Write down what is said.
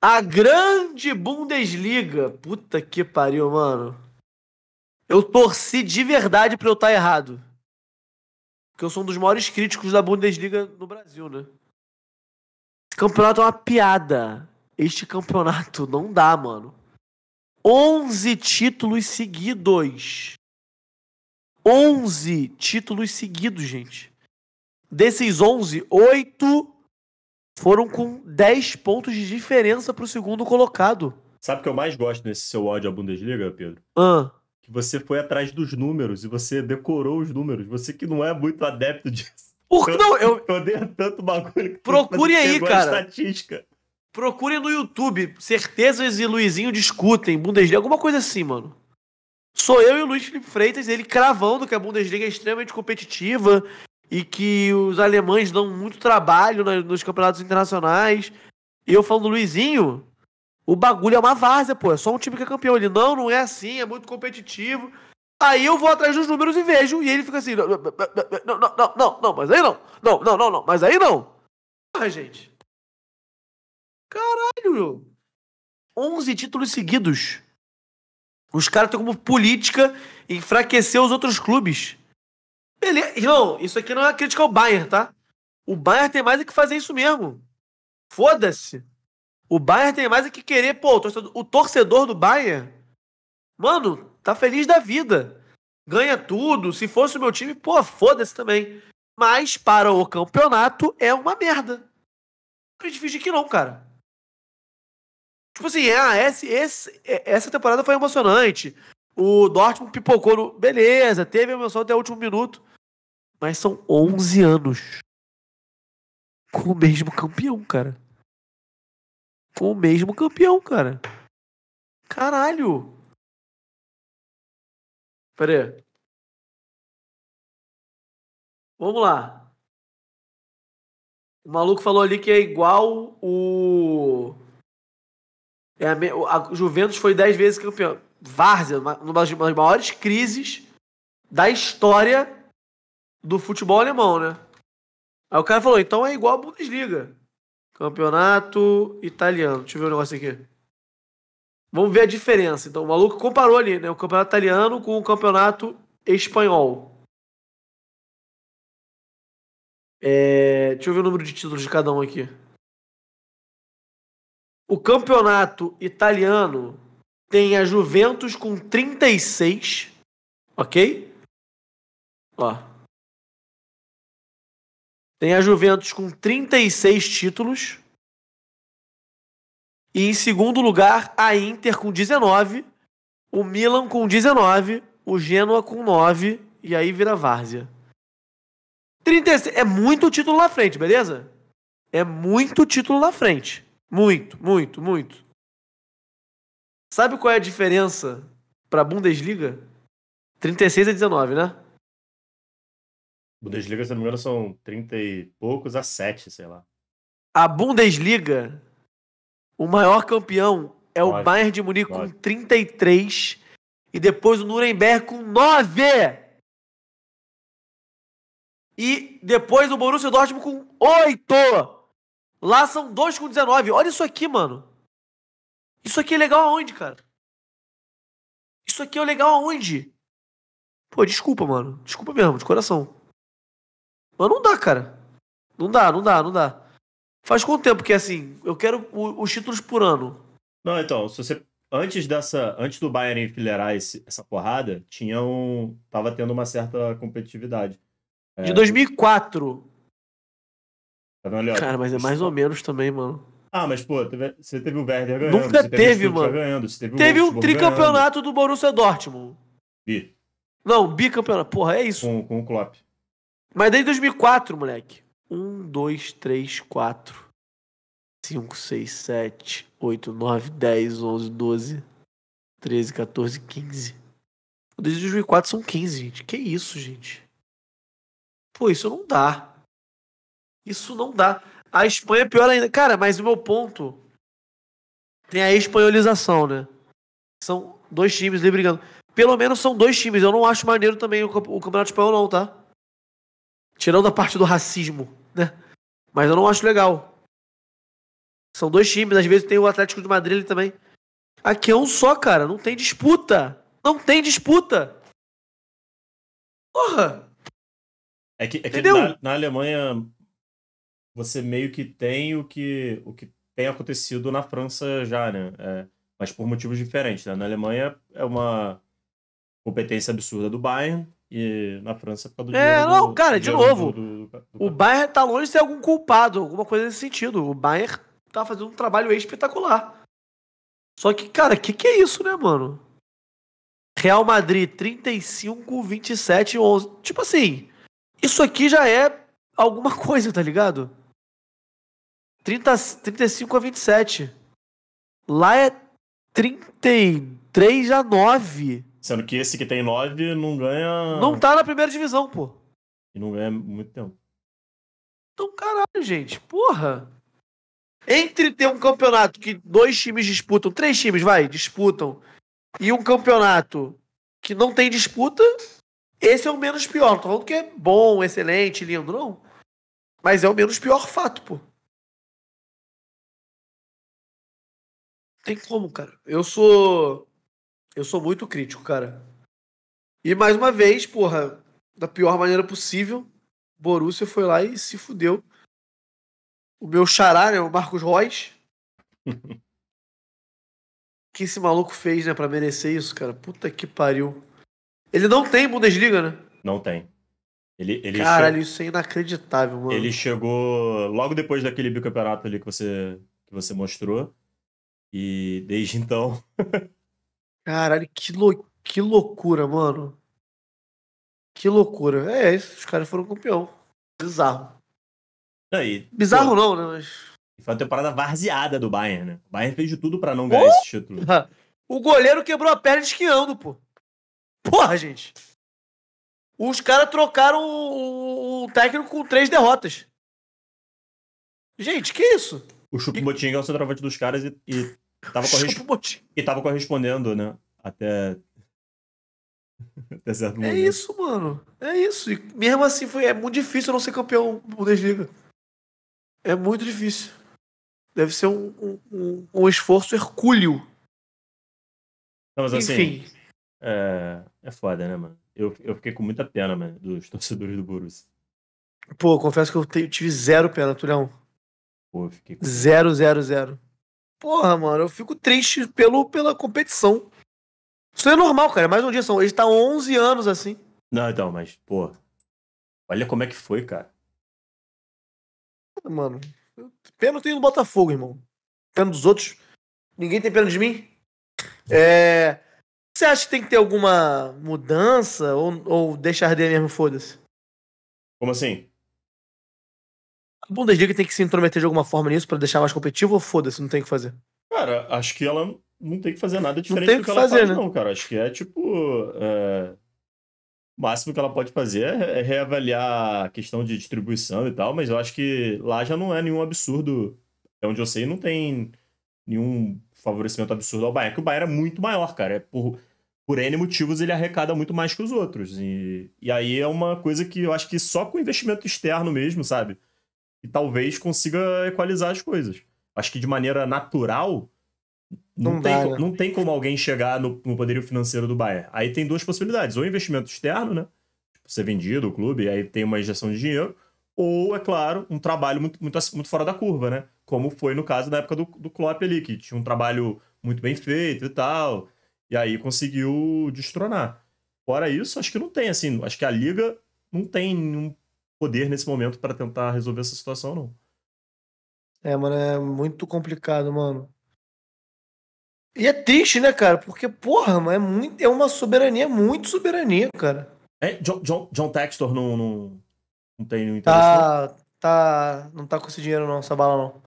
A grande Bundesliga. Puta que pariu, mano. Eu torci de verdade pra eu estar tá errado. Porque eu sou um dos maiores críticos da Bundesliga no Brasil, né? Esse campeonato é uma piada. Este campeonato não dá, mano. 11 títulos seguidos. 11 títulos seguidos, gente. Desses 11, 8 foram com 10 pontos de diferença pro segundo colocado. Sabe o que eu mais gosto nesse seu ódio à Bundesliga, Pedro? Ah. Que você foi atrás dos números e você decorou os números. Você que não é muito adepto disso. Por que não? Eu, eu odeio tanto bagulho. Procure aí, cara. Estatística. Procure no YouTube. Certezas e Luizinho discutem Bundesliga, alguma coisa assim, mano. Sou eu e o Luiz Felipe Freitas, ele cravando que a Bundesliga é extremamente competitiva, e que os alemães dão muito trabalho nos campeonatos internacionais. E eu falando do Luizinho, o bagulho é uma várzea, pô. É só um time que é campeão. Ele, não, não é assim, é muito competitivo. Aí eu vou atrás dos números e vejo, e ele fica assim, não, não, não, não, não mas aí não. Não, não, não, não, mas aí não. ai gente. Caralho, 11 títulos seguidos. Os caras têm como política enfraquecer os outros clubes. Beleza. Irmão, isso aqui não é uma crítica ao Bayern, tá? O Bayern tem mais é que fazer isso mesmo. Foda-se. O Bayern tem mais é que querer, pô, o torcedor, o torcedor do Bayern, mano, tá feliz da vida. Ganha tudo. Se fosse o meu time, pô, foda-se também. Mas para o campeonato é uma merda. Não difícil que não, cara. Tipo assim, é, esse, esse, essa temporada foi emocionante. O Dortmund pipocou no. Beleza, teve emoção até o último minuto. Mas são 11 anos. Com o mesmo campeão, cara. Com o mesmo campeão, cara. Caralho! Pera aí. Vamos lá. O maluco falou ali que é igual o. É a, a Juventus foi 10 vezes campeão várzea, numa das maiores crises da história do futebol alemão, né? Aí o cara falou, então é igual a Bundesliga. Campeonato italiano. Deixa eu ver o um negócio aqui. Vamos ver a diferença. Então, o maluco comparou ali, né? O campeonato italiano com o campeonato espanhol. É... Deixa eu ver o número de títulos de cada um aqui. O campeonato italiano tem a Juventus com 36, ok? Ó. Tem a Juventus com 36 títulos. E em segundo lugar, a Inter com 19, o Milan com 19, o Genoa com 9 e aí vira várzea. 36 é muito título na frente, beleza? É muito título na frente. Muito, muito, muito. Sabe qual é a diferença para Bundesliga? 36 a 19, né? Bundesliga, se não me engano, são 30 e poucos a 7, sei lá. A Bundesliga, o maior campeão é o Bayern de Munique 9. com 33 e depois o Nuremberg com 9. E depois o Borussia Dortmund com 8. Lá são 2 com 19. Olha isso aqui, mano. Isso aqui é legal aonde, cara? Isso aqui é legal aonde? Pô, desculpa, mano. Desculpa mesmo, de coração. Mas não dá, cara. Não dá, não dá, não dá. Faz quanto tempo que é assim? Eu quero os títulos por ano. Não, então, se você. Antes dessa. Antes do Bayern enfileirar esse, essa porrada, tinha um. Tava tendo uma certa competitividade. De 2004. É. Tá vendo ali, ó, Cara, mas é mais ou menos também, mano. Ah, mas pô, você teve o Werder ganhando. Nunca teve, teve mano. Ganhando, teve, teve um tricampeonato ganhando. do Borussia Dortmund. Bi. Não, bicampeonato. Porra, é isso. Com, com o Klopp. Mas desde 2004, moleque. Um, dois, três, quatro, 5, 6, 7, 8, 9, 10, 11, 12, 13, 14, 15. Desde 2004 são 15, gente. Que isso, gente? Pô, isso não dá. Isso não dá. A Espanha é pior ainda. Cara, mas o meu ponto tem a espanholização, né? São dois times ali brigando. Pelo menos são dois times. Eu não acho maneiro também o, Campeonato Espanhol, não, tá? Tirando a parte do racismo, né? Mas eu não acho legal. São dois times. Às vezes tem o Atlético de Madrid ali também. Aqui é um só, cara. Não tem disputa. Não tem disputa. Porra! É que, é que na, na Alemanha você meio que tem o que, o que tem acontecido na França já, né? É, mas por motivos diferentes, né? Na Alemanha é uma competência absurda do Bayern e na França é por causa do É, não, do, cara, de novo, do, do, o Bayern tá longe de ser algum culpado, alguma coisa nesse sentido. O Bayern tá fazendo um trabalho espetacular. Só que, cara, que que é isso, né, mano? Real Madrid 35, 27, 11. Tipo assim, isso aqui já é alguma coisa, tá ligado? 30, 35 a 27. Lá é 33 a 9. Sendo que esse que tem 9 não ganha. Não tá na primeira divisão, pô. E não ganha muito tempo. Então, caralho, gente. Porra. Entre ter um campeonato que dois times disputam, três times, vai, disputam, e um campeonato que não tem disputa, esse é o menos pior. Não tô falando que é bom, excelente, lindo, não. Mas é o menos pior fato, pô. tem como, cara. Eu sou. Eu sou muito crítico, cara. E mais uma vez, porra, da pior maneira possível, Borussia foi lá e se fudeu. O meu xará, né? O Marcos Reis. que esse maluco fez, né, pra merecer isso, cara? Puta que pariu. Ele não tem Bundesliga, né? Não tem. Ele, ele Caralho, che... isso é inacreditável, mano. Ele chegou logo depois daquele bicampeonato ali que você, que você mostrou. E desde então. Caralho, que, lou que loucura, mano. Que loucura. É, os caras foram campeão. Bizarro. Aí, Bizarro pô, não, né? Mas... Foi uma temporada varzeada do Bayern, né? O Bayern fez de tudo para não ganhar oh! esse título. O goleiro quebrou a perna esquiando, pô. Porra, gente. Os caras trocaram o, técnico com três derrotas. Gente, que isso? O Chupo e... é o centroavante dos caras e, e Tava E tava correspondendo, né? Até. Até certo é momento. É isso, mano. É isso. E mesmo assim, foi... é muito difícil não ser campeão Bundesliga. É muito difícil. Deve ser um, um, um esforço hercúleo. Não, mas assim, Enfim. É... é foda, né, mano? Eu, eu fiquei com muita pena, mano, dos torcedores do Borussia. Pô, confesso que eu tive zero pena, Tulhão. Pô, eu fiquei com... Zero, zero, zero. Porra, mano, eu fico triste pelo, pela competição. Isso é normal, cara. É mais um dia são. Ele tá 11 anos assim. Não, então, mas, pô. Olha como é que foi, cara. Mano, pena eu no Botafogo, irmão. Pena dos outros. Ninguém tem pena de mim. É. Você acha que tem que ter alguma mudança ou, ou deixar de mesmo, foda-se? Como assim? A Bundesliga é tem que se intrometer de alguma forma nisso para deixar mais competitivo ou foda-se, não tem o que fazer? Cara, acho que ela não tem que fazer nada diferente não tem do que, que fazer, faz, né? não, cara. Acho que é tipo. É... O máximo que ela pode fazer é, é reavaliar a questão de distribuição e tal, mas eu acho que lá já não é nenhum absurdo. É onde eu sei, não tem nenhum favorecimento absurdo ao Bayern, é que o Bayern é muito maior, cara. É por, por N motivos ele arrecada muito mais que os outros. E, e aí é uma coisa que eu acho que só com investimento externo mesmo, sabe? e talvez consiga equalizar as coisas. Acho que de maneira natural, não, não, tem, né? não tem como alguém chegar no, no poderio financeiro do Bayern. Aí tem duas possibilidades: ou investimento externo, né? Tipo, ser vendido o clube, aí tem uma injeção de dinheiro, ou, é claro, um trabalho muito, muito, muito fora da curva, né? Como foi no caso da época do, do Klopp ali, que tinha um trabalho muito bem feito e tal, e aí conseguiu destronar. Fora isso, acho que não tem, assim, acho que a Liga não tem nenhum poder nesse momento para tentar resolver essa situação, não. É, mano, é muito complicado, mano. E é triste, né, cara? Porque, porra, mano, é, muito, é uma soberania, é muito soberania, cara. É, John, John, John Textor não, não, não tem nenhum interesse. Tá, não? tá. Não tá com esse dinheiro, não, essa bala, não.